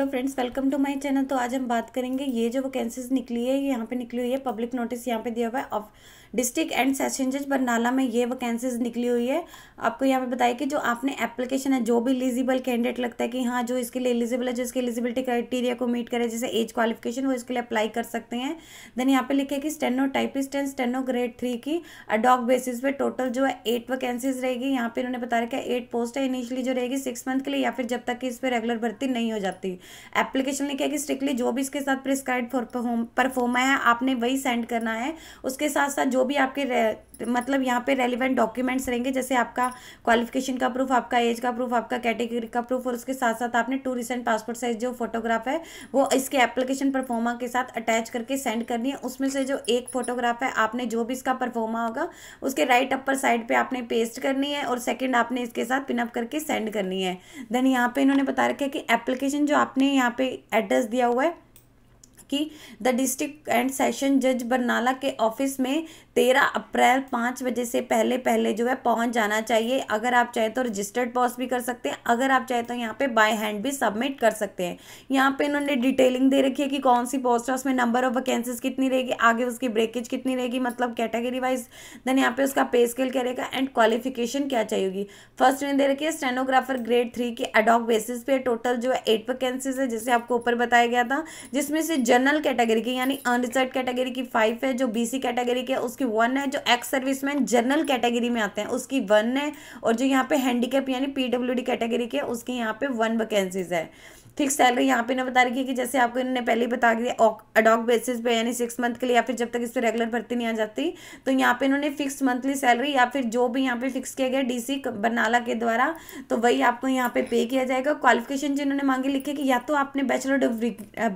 hello friends welcome to my channel तो आज हम बात करेंगे ये जो वैकेंसीज निकली है यहाँ पे निकली हुई है पब्लिक नोटिस यहाँ पे दिया हुआ है डिस्ट्रिक्ट एंड सेशन जज बरनाला में ये वैकेंसीज निकली हुई है आपको यहाँ पे बताया कि जो आपने एप्लीकेशन है जो भी एलिजिबल कैंडिडेट लगता है कि हाँ जो इसके लिए एलिजिबल है जो इसके एलिजिबिलिटी क्राइटेरिया को मीट करे जैसे एज क्वालिफिकेशन वो इसके लिए अप्लाई कर सकते हैं देन यहाँ पे लिखे कि steno typist and steno grade three की अडॉक बेसिस पे टोटल जो है एट वैकेंसीज रहेगी यहाँ पे इन्होंने बता रखा है एट पोस्ट है इनिशियली जो रहेगी सिक्स मंथ के लिए या फिर जब तक कि इस पर रेगुलर भर्ती नहीं हो जाती एप्लीकेशन लिखे कि स्ट्रिक्टली जो भी इसके साथ प्रिस्क्राइब परफॉर्मा है आपने वही सेंड करना है उसके साथ साथ जो जो भी आपके मतलब यहाँ पे रेलिवेंट डॉक्यूमेंट्स रहेंगे जैसे आपका क्वालिफिकेशन का प्रूफ आपका एज का प्रूफ आपका कैटेगरी का प्रूफ और उसके साथ साथ आपने टू रिसेंट पासपोर्ट साइज जो फोटोग्राफ है वो इसके एप्लीकेशन परफॉर्मा के साथ अटैच करके सेंड करनी है उसमें से जो एक फोटोग्राफ है आपने जो भी इसका परफॉर्मा होगा उसके राइट अपर साइड पर आपने पेस्ट करनी है और सेकेंड आपने इसके साथ पिनअप करके सेंड करनी है देन यहाँ पर इन्होंने बता रखा है कि एप्लीकेशन जो आपने यहाँ पे एड्रेस दिया हुआ है की द डिस्ट्रिक्ट एंड सेशन जज बरनाला के ऑफिस में तेरह अप्रैल पाँच बजे से पहले पहले जो है पहुंच जाना चाहिए अगर आप चाहे तो रजिस्टर्ड पॉस भी कर सकते हैं अगर आप चाहे तो यहाँ पे बाय हैंड भी सबमिट कर सकते हैं यहाँ पे इन्होंने डिटेलिंग दे रखी है कि कौन सी पोस्ट है उसमें नंबर ऑफ वैकेंसीज कितनी रहेगी आगे उसकी ब्रेकेज कितनी रहेगी मतलब कैटेगरी वाइज देन यहाँ पे उसका पे स्केल क्या रहेगा एंड क्वालिफिकेशन क्या चाहिए फर्स्ट इन्हें दे रखी है स्टेनोग्राफर ग्रेड थ्री के अडॉक बेसिस पे टोटल जो है एट वैकेंसीज है जैसे आपको ऊपर बताया गया था जिसमें से जन जनरल कैटेगरी की यानी अनरिजर्व कैटेगरी की फाइव है जो बीसी कैटेगरी की है उसकी वन है जो एक्स सर्विसमैन जनरल कैटेगरी में आते हैं उसकी वन है और जो यहाँ पे हैंडीकैप यानी पीडब्ल्यूडी कैटेगरी की है उसकी यहाँ पे वन वैकेंसीज है फिक्स सैलरी यहाँ पे ना बता रखी है कि जैसे आपको इन्होंने पहले ही बता दिया अडॉक बेसिस पे यानी सिक्स मंथ के लिए या फिर जब तक इस पर रेगुलर भर्ती नहीं आ जाती तो यहाँ पे इन्होंने फिक्स मंथली सैलरी या फिर जो भी यहाँ पे फिक्स किया गया डीसी बरनाला के द्वारा तो वही आपको यहाँ पे पे किया जाएगा क्वालिफिकेशन जिन्होंने मांगे लिखे कि या तो आपने bachelor of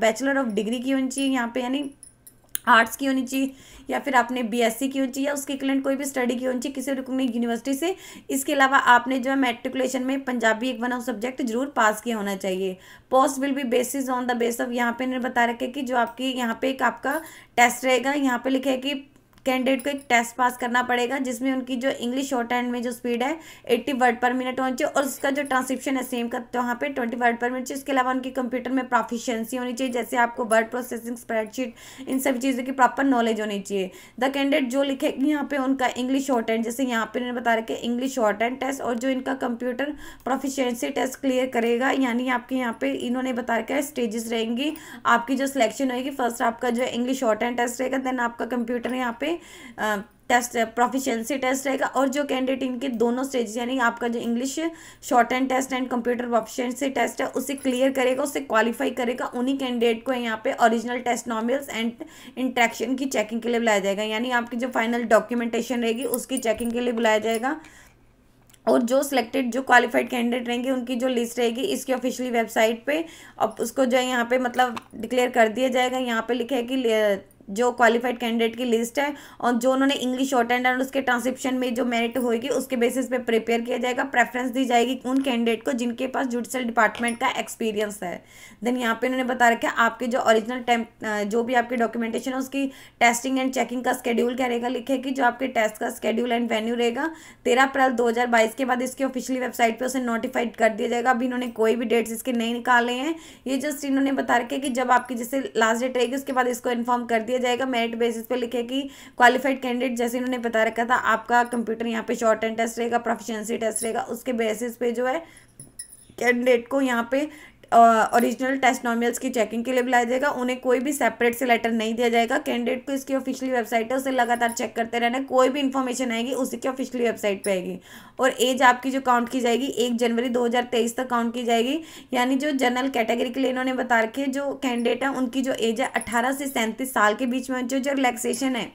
bachelor of degree की होनी चाहिए यहाँ पे यानी आर्ट्स की होनी चाहिए या फिर आपने बीएससी की होनी चाहिए या उसके इक्वलेंट कोई भी स्टडी की होनी चाहिए किसी रिकॉग्नाइज यूनिवर्सिटी से इसके अलावा आपने जो है मेट्रिकुलेशन में पंजाबी एक वन सब्जेक्ट जरूर पास किया होना चाहिए post will be basis on the base of यहाँ पे इन्होंने बता रखे कि जो आपकी यहाँ पे एक आपका टेस्ट रहेगा यहाँ पे लिखे है कि कैंडिडेट को एक टेस्ट पास करना पड़ेगा जिसमें उनकी जो इंग्लिश शॉर्ट हैंड में जो स्पीड है एट्टी वर्ड पर मिनट होनी चाहिए और उसका जो ट्रांसक्रिप्शन है सेम का तो वहाँ पर ट्वेंटी वर्ड पर मिनट चाहिए इसके अलावा उनकी कंप्यूटर में प्रोफिशियंसी होनी चाहिए जैसे आपको वर्ड प्रोसेसिंग स्प्रेडशीट इन सभी चीज़ों की प्रॉपर नॉलेज होनी चाहिए द कैंडिडेट जो लिखेगी यहाँ पे उनका इंग्लिश शॉर्ट हैंड जैसे यहाँ पे इन्होंने बता रखे इंग्लिश शॉर्ट हैंड टेस्ट और जो इनका कंप्यूटर प्रोफिशियंसी टेस्ट क्लियर करेगा यानी आपके यहाँ पे इन्होंने बता रखा है स्टेजेस रहेंगी आपकी जो सिलेक्शन होगी फर्स्ट आपका जो इंग्लिश शॉर्ट हैंड टेस्ट रहेगा देन आपका कंप्यूटर यहाँ पे टेस्ट प्रोफिशिएंसी टेस्ट रहेगा और जो कैंडिडेट इनके दोनों स्टेज यानी आपका जो English shorthand test and computer proficiency test है उसे क्लियर करेगा उसे क्वालिफाई करेगा उन्हीं कैंडिडेट को यहाँ पे original testimonials and interaction की चेकिंग के लिए बुलाया जाएगा यानी आपकी जो फाइनल डॉक्यूमेंटेशन रहेगी उसकी चेकिंग के लिए बुलाया जाएगा और जो सिलेक्टेड जो क्वालिफाइड कैंडिडेट रहेंगे उनकी जो लिस्ट रहेगी इसकी ऑफिशियली वेबसाइट पे अब उसको जो है यहाँ पे मतलब डिक्लेयर कर दिया जाएगा यहाँ पे लिखा है कि जो क्वालिफाइड कैंडिडेट की लिस्ट है और जो उन्होंने इंग्लिश शॉर्ट एंड एंड उसके ट्रांसक्रिप्शन में जो मेरिट होगी उसके बेसिस पे प्रिपेयर किया जाएगा प्रेफरेंस दी जाएगी उन कैंडिडेट को जिनके पास जुडिशल डिपार्टमेंट का एक्सपीरियंस है देन यहाँ पे इन्होंने बता रखा है आपके जो ओरिजिनल जो भी आपके डॉक्यूमेंटेशन है उसकी टेस्टिंग एंड चेकिंग का स्केड्यूल क्या रहेगा लिखे कि जो आपके टेस्ट का स्केड्यूल एंड वेन्यू रहेगा तेरह अप्रैल दो के बाद इसकी ऑफिशियली वेबसाइट पर उसे नोटिफाइड कर दिया जाएगा अभी इन्होंने कोई भी डेट्स इसके नहीं निकाले हैं ये जस्ट इन्होंने बता रखे कि जब आपकी जैसे लास्ट डेट रहेगी उसके बाद इसको इन्फॉर्म कर दिया दिया जाएगा मेरिट बेसिस पे लिखे कि क्वालिफाइड कैंडिडेट जैसे इन्होंने बता रखा था आपका कंप्यूटर यहाँ पे शॉर्ट एंड टेस्ट रहेगा प्रोफिशेंसी टेस्ट रहेगा उसके बेसिस पे जो है कैंडिडेट को यहाँ पे ओरिजिनल टेस्ट नॉर्मल्स की चेकिंग के लिए बुलाया जाएगा उन्हें कोई भी सेपरेट से लेटर नहीं दिया जाएगा कैंडिडेट को इसकी ऑफिशियली वेबसाइट है उसे लगातार चेक करते रहना कोई भी इन्फॉर्मेशन आएगी उसी की ऑफिशियली वेबसाइट पर आएगी और एज आपकी जो काउंट की जाएगी एक जनवरी दो तक काउंट की जाएगी यानी जो जनरल कैटेगरी के लिए इन्होंने बता रखे जो कैंडिडेट हैं उनकी जो एज है अट्ठारह से सैंतीस साल के बीच में जो रिलैक्सेशन है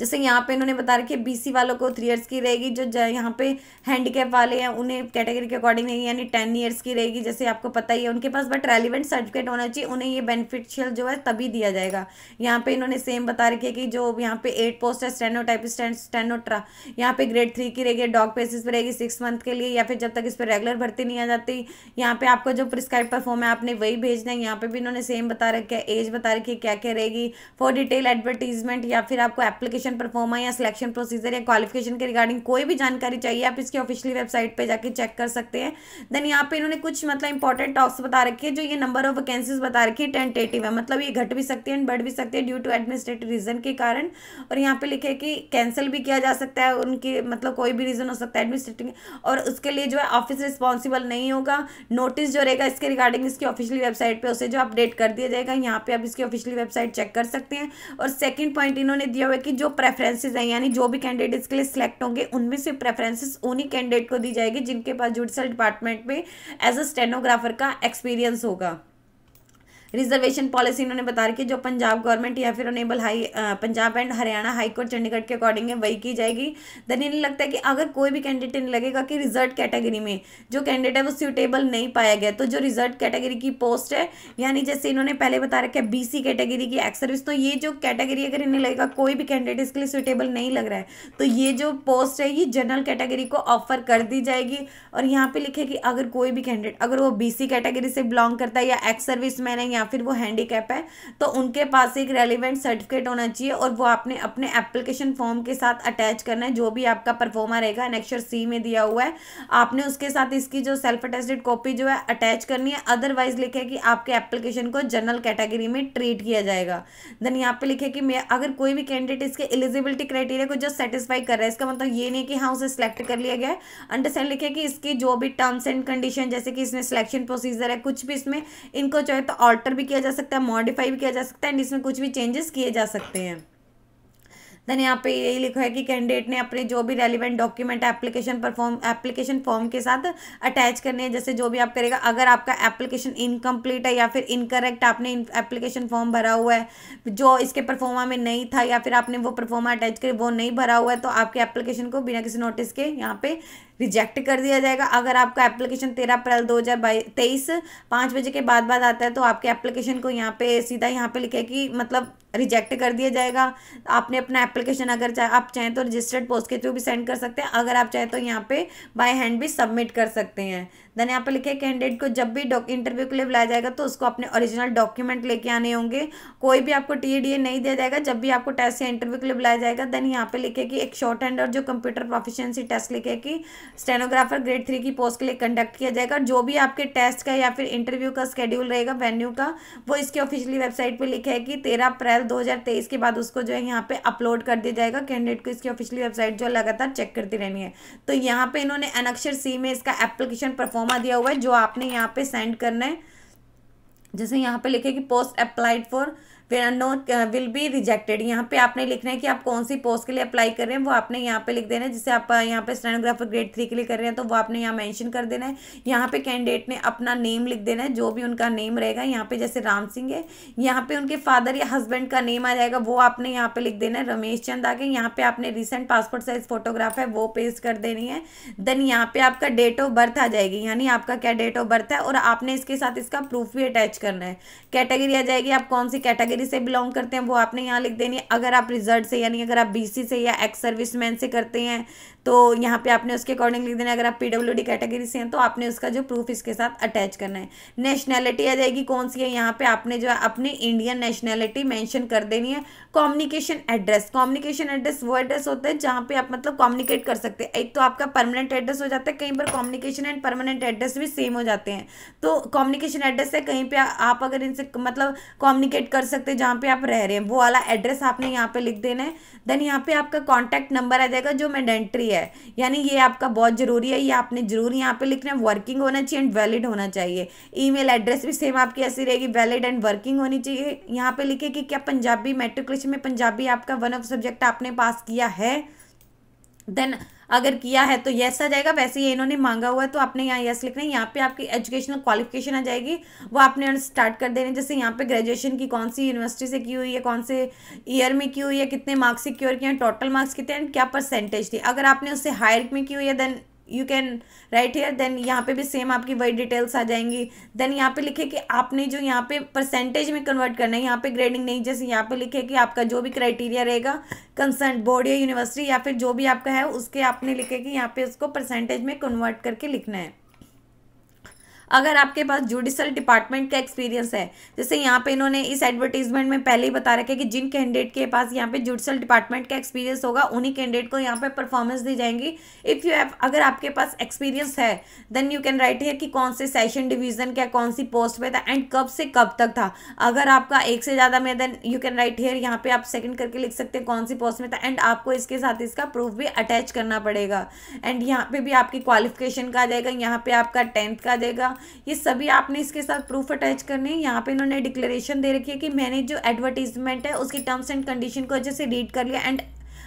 जैसे यहाँ पे इन्होंने बता रखी है बीसी वालों को थ्री ईयर्स की रहेगी जो यहाँ पे हैंडीकैप वाले हैं उन्हें कैटेगरी के अकॉर्डिंग रहेगी यानी टेन ईयर्स की रहेगी जैसे आपको पता ही है उनके पास बट रेलिवेंट सर्टिफिकेट होना चाहिए उन्हें ये बेनिफिशियल जो है तभी दिया जाएगा यहाँ पे इन्होंने सेम बता रखी है कि जो यहाँ पे एट पोस्ट है स्टेनो टाइप स्टेनोट्रा यहाँ पे ग्रेड थ्री की रहेगी डॉग पेसिस पर रहेगी सिक्स मंथ के लिए या फिर जब तक इस पर रेगुलर भर्ती नहीं आ जाती यहाँ पे आपको जो प्रिस्क्राइब परफॉर्म है आपने वही भेजना है यहाँ पे भी इन्होंने सेम बता रखे है एज बता रखी है क्या क्या रहेगी फॉर डिटेल एडवर्टीजमेंट या फिर आपको एप्लीकेशन एप्लीकेशन पर फॉर्म या सिलेक्शन प्रोसीजर या क्वालिफिकेशन के रिगार्डिंग कोई भी जानकारी चाहिए आप इसकी ऑफिशियली वेबसाइट पे जाके चेक कर सकते हैं देन यहाँ पे इन्होंने कुछ मतलब इंपॉर्टेंट टॉक्स बता रखे हैं जो ये नंबर ऑफ वैकेंसीज बता रखी है टेंटेटिव है मतलब ये घट भी सकती है एंड बढ़ भी सकती है ड्यू टू एडमिनिस्ट्रेटिव रीजन के कारण और यहाँ पे लिखे कि कैंसिल भी किया जा सकता है उनकी मतलब कोई भी रीज़न हो सकता है एडमिनिस्ट्रेटिव और उसके लिए जो है ऑफिस रिस्पॉन्सिबल नहीं होगा नोटिस जो रहेगा इसके रिगार्डिंग इसकी ऑफिशियली वेबसाइट पर उसे जो अपडेट कर दिया जाएगा यहाँ पे आप इसकी ऑफिशियली वेबसाइट चेक कर सकते हैं और सेकेंड पॉइंट इन्होंने दिया हुआ है कि जो प्रेफरेंसेज हैं यानी जो भी कैंडिडेट के लिए सिलेक्ट होंगे उनमें से प्रेफरेंसेस उन्हीं कैंडिडेट को दी जाएगी जिनके पास जुडिशल डिपार्टमेंट में एज अ स्टेनोग्राफर का एक्सपीरियंस होगा रिजर्वेशन पॉलिसी इन्होंने बता रखी है जो पंजाब गवर्नमेंट या फिर honourable high Punjab and Haryana high court Chandigarh के अकॉर्डिंग है वही की जाएगी देन इन्हें लगता है कि अगर कोई भी कैंडिडेट इन्हें लगेगा कि रिजर्ट कैटेगरी में जो कैंडिडेट है वो सूटेबल नहीं पाया गया तो जो रिजर्ट कैटेगरी की पोस्ट है यानी जैसे इन्होंने पहले बता रखा है बी कैटेगरी की एक्स सर्विस तो ये जो कैटेगरी अगर इन्हें लगेगा कोई भी कैंडिडेट इसके लिए सूटेबल नहीं लग रहा है तो ये जो पोस्ट है ये जनरल कैटेगरी को ऑफर कर दी जाएगी और यहाँ पर लिखे कि अगर कोई भी कैंडिडेट अगर वो बी कैटेगरी से बिलोंग करता है या एक्स सर्विस मैन है या या फिर वो हैंडीकैप है तो उनके पास एक रेलिवेंट सर्टिफिकेट होना चाहिए और वो आपने अपने एप्लीकेशन फॉर्म के साथ अटैच करना है जो भी आपका परफॉर्मा रहेगा नेक्स्टर सी में दिया हुआ है आपने उसके साथ इसकी जो सेल्फ अटेस्टेड कॉपी जो है अटैच करनी है अदरवाइज लिखे कि आपके एप्लीकेशन को जनरल कैटेगरी में ट्रीट किया जाएगा देन यहाँ पे लिखे कि मैं अगर कोई भी कैंडिडेट इसके एलिजिबिलिटी क्राइटेरिया को जस्ट सेटिस्फाई कर रहा है इसका मतलब ये नहीं कि हाँ उसे सिलेक्ट कर लिया गया है अंडरस्टैंड लिखे कि इसकी जो भी टर्म्स एंड कंडीशन जैसे कि इसमें सिलेक्शन प्रोसीजर है कुछ भी इसमें इनको जो है तो ऑल्टर अल्टर भी किया जा सकता है मॉडिफाई भी किया जा सकता है एंड इसमें कुछ भी चेंजेस किए जा सकते हैं देन यहाँ पे यही लिखा है कि कैंडिडेट ने अपने जो भी रेलिवेंट डॉक्यूमेंट एप्लीकेशन पर फॉर्म एप्लीकेशन फॉर्म के साथ अटैच करने हैं जैसे जो भी आप करेगा अगर आपका एप्लीकेशन इनकम्प्लीट है या फिर इनकरेक्ट आपने एप्लीकेशन फॉर्म भरा हुआ है जो इसके परफॉर्मा में नहीं था या फिर आपने वो परफॉर्मा अटैच करे वो नहीं भरा हुआ है तो आपके एप्लीकेशन को बिना किसी नोटिस के यहाँ पे रिजेक्ट कर दिया जाएगा अगर आपका एप्लीकेशन तेरह अप्रैल दो हज़ार बाईस तेईस पाँच बजे के बाद बाद आता है तो आपके एप्लीकेशन को यहाँ पे सीधा यहाँ पे लिखे कि मतलब रिजेक्ट कर दिया जाएगा आपने अपना एप्लीकेशन अगर चाहे आप चाहें तो रजिस्टर्ड पोस्ट के थ्रू भी सेंड कर सकते हैं अगर आप चाहें तो यहाँ पे बाय हैंड भी सबमिट कर सकते हैं देन यहाँ पर लिखे कैंडिडेट को जब भी इंटरव्यू के लिए बुलाया जाएगा तो उसको अपने ओरिजिनल डॉक्यूमेंट लेके आने होंगे कोई भी आपको टी डी नहीं दिया जाएगा जब भी आपको टेस्ट या इंटरव्यू के लिए बुलाया जाएगा देन यहाँ पे लिखे कि एक शॉर्ट हैंड और जो कंप्यूटर प्रोफिशियंसी टेस्ट लिखे कि स्टेनोग्राफर ग्रेड थ्री की पोस्ट के लिए कंडक्ट किया जाएगा जो भी आपके टेस्ट का या फिर इंटरव्यू का स्केड्यूल रहेगा वेन्यू का वो इसके ऑफिशियली वेबसाइट पर लिखे है कि तेरह अप्रैल दो के बाद उसको जो है यहाँ पे अपलोड कर दिया जाएगा कैंडिडेट को इसकी ऑफिशियली वेबसाइट जो लगातार चेक करती रहनी है तो यहाँ पे इन्होंने अनक्षर सी में इसका एप्लीकेशन परफॉर्म फॉर्मा दिया हुआ है जो आपने यहाँ पे सेंड करना है जैसे यहाँ पे लिखे कि post applied for no will be rejected यहाँ पे आपने लिखना है कि आप कौन सी पोस्ट के लिए अप्लाई कर रहे हैं वो आपने यहाँ पे लिख देना है जैसे आप यहाँ पे स्टेनोग्राफर ग्रेड थ्री के लिए कर रहे हैं तो वो आपने यहाँ मेंशन कर देना है यहाँ पे कैंडिडेट ने अपना नेम लिख देना है जो भी उनका नेम रहेगा यहाँ पे जैसे राम सिंह है यहाँ पे उनके फादर या हस्बैंड का नेम आ जाएगा वो आपने यहाँ पे लिख देना है रमेश चंद आगे यहाँ पे आपने रिसेंट पासपोर्ट साइज फोटोग्राफ है वो पेस्ट कर देनी है देन यहाँ पे आपका डेट ऑफ बर्थ आ जाएगी यानी आपका क्या डेट ऑफ बर्थ है और आपने इसके साथ इसका प्रूफ भी अटैच करना है कैटेगरी आ जाएगी आप कौन सी कैटेगरी से बिलोंग करते हैं वो आपने यहाँ लिख देनी है अगर आप रिजल्ट से यानी अगर आप बीसी से या एक्स सर्विसमैन से करते हैं तो यहाँ पे आपने उसके अकॉर्डिंग लिख देना है अगर आप पीडब्ल्यू कैटेगरी से हैं तो आपने उसका जो प्रूफ इसके साथ अटैच करना है नेशनैलिटी आ जाएगी कौन सी है यहाँ पे आपने जो है अपनी इंडियन नेशनैलिटी मैंशन कर देनी है कॉम्युनिकेशन एड्रेस कॉम्युनिकेशन एड्रेस वो एड्रेस होता है जहाँ पे आप मतलब कॉम्युनिकेट कर सकते हैं एक तो आपका परमानेंट एड्रेस हो जाता है कहीं पर कॉम्युनिकेशन एंड परमानेंट एड्रेस भी सेम हो जाते हैं तो कम्युनिकेशन एड्रेस है कहीं पे आप अगर इनसे मतलब कम्युनिकेट कर सकते हैं जहाँ पे आप रह रहे हैं वो वाला एड्रेस आपने यहाँ पे लिख देना है देन यहाँ पे आपका कॉन्टैक्ट नंबर आ जाएगा जो मैंडेंट्री है यानी ये आपका बहुत ज़रूरी है ये आपने ज़रूर यहाँ पे लिखना है वर्किंग होना चाहिए एंड वैलिड होना चाहिए ई एड्रेस भी सेम आपकी ऐसी रहेगी वैलिड एंड वर्किंग होनी चाहिए यहाँ पे लिखे कि क्या पंजाबी मेट्रिकुलेशन में पंजाबी आपका वन ऑफ सब्जेक्ट आपने पास किया है देन अगर किया है तो येस आ जाएगा वैसे ही इन्होंने मांगा हुआ है तो आपने यहाँ येस लिखना है यहाँ पे आपकी एजुकेशनल क्वालिफिकेशन आ जाएगी वो आपने स्टार्ट कर देने जैसे यहाँ पे ग्रेजुएशन की कौन सी यूनिवर्सिटी से की हुई है कौन से ईयर में की हुई है कितने मार्क्स से क्योर किए हैं टोटल मार्क्स कितने हैं क्या परसेंटेज थी अगर आपने उससे हायर में की हुई है then you can write here then यहाँ पे भी सेम आपकी वही डिटेल्स आ जाएंगी देन यहाँ पे लिखे कि आपने जो यहाँ पे परसेंटेज में कन्वर्ट करना है यहाँ पे ग्रेडिंग नहीं जैसे यहाँ पे लिखे कि आपका जो भी क्राइटेरिया रहेगा कंसर्न बोर्ड या यूनिवर्सिटी या फिर जो भी आपका है उसके आपने लिखे कि यहाँ पे उसको परसेंटेज में कन्वर्ट करके लिखना है अगर आपके पास जुडिशल डिपार्टमेंट का एक्सपीरियंस है जैसे यहाँ पे इन्होंने इस एडवर्टीजमेंट में पहले ही बता रखा है कि जिन कैंडिडेट के पास यहाँ पे जुडिशल डिपार्टमेंट का एक्सपीरियंस होगा उन्हीं कैंडिडेट को यहाँ पे परफॉर्मेंस दी जाएंगी इफ़ यू हैव अगर आपके पास एक्सपीरियंस है then you can write here कि कौन से सेशन डिवीजन क्या कौन सी पोस्ट पे था एंड कब से कब तक था अगर आपका एक से ज़्यादा में then you can write here यहाँ पे आप सेकेंड करके लिख सकते हैं कौन सी पोस्ट में था एंड आपको इसके साथ इसका प्रूफ भी अटैच करना पड़ेगा एंड यहाँ पे भी आपकी क्वालिफिकेशन का आ जाएगा यहाँ पे आपका टेंथ का देगा ये सभी आपने इसके साथ प्रूफ अटैच करने हैं यहाँ पे इन्होंने डिक्लेरेशन दे रखी है कि मैंने जो एडवर्टीजमेंट है उसकी टर्म्स एंड कंडीशन को अच्छे से रीड कर लिया एंड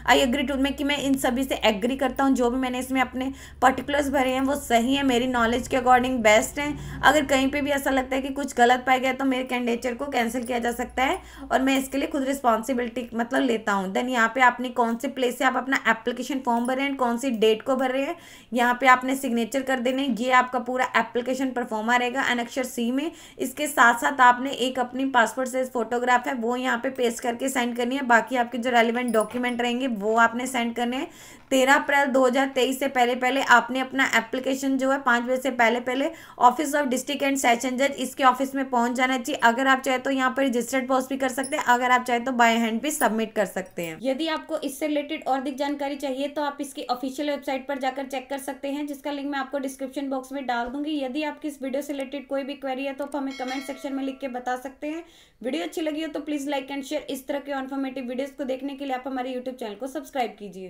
आई एग्री टू मैं कि मैं इन सभी से एग्री करता हूँ जो भी मैंने इसमें अपने पर्टिकुलर्स भरे हैं वो सही है मेरी नॉलेज के अकॉर्डिंग बेस्ट हैं अगर कहीं पर भी ऐसा लगता है कि कुछ गलत पाया गया तो मेरे कैंडिडेचर को कैंसिल किया जा सकता है और मैं इसके लिए खुद रिस्पॉन्सिबिलिटी मतलब लेता हूँ देन यहाँ पे आपने कौन से प्लेस से आप अपना एप्लीकेशन फॉर्म भरे हैं कौन सी डेट को भर रहे हैं यहाँ पे आपने सिग्नेचर कर देने ये आपका पूरा एप्लीकेशन परफॉर्मा रहेगा अनक्षर सी में इसके साथ साथ आपने एक अपनी पासपोर्ट साइज फोटोग्राफ है वो यहाँ पे पेस्ट करके सेंड करनी है बाकी आपके जो रेलिवेंट डॉक्यूमेंट रहेंगे वो आपने सेंड करने हैं तेरह अप्रैल 2023 से पहले पहले आपने अपना एप्लीकेशन जो है पाँच बजे से पहले पहले office of district and session जज इसके ऑफिस में पहुंच जाना चाहिए अगर आप चाहे तो यहाँ पर रजिस्टर्ड पोस्ट भी कर सकते हैं अगर आप चाहे तो बाय हैंड भी सबमिट कर सकते हैं यदि आपको इससे रिलेटेड और अधिक जानकारी चाहिए तो आप इसकी ऑफिशियल वेबसाइट पर जाकर चेक कर सकते हैं जिसका लिंक मैं आपको डिस्क्रिप्शन बॉक्स में डाल दूंगी यदि आपकी इस वीडियो से रिलेटेड कोई भी क्वेरी है तो आप हमें कमेंट सेक्शन में लिख के बता सकते हैं वीडियो अच्छी लगी हो तो प्लीज़ लाइक एंड शेयर इस तरह के इन्फॉर्मेटिव वीडियोज़ को देखने के लिए आप हमारे यूट्यूब चैनल को सब्सक्राइब कीजिए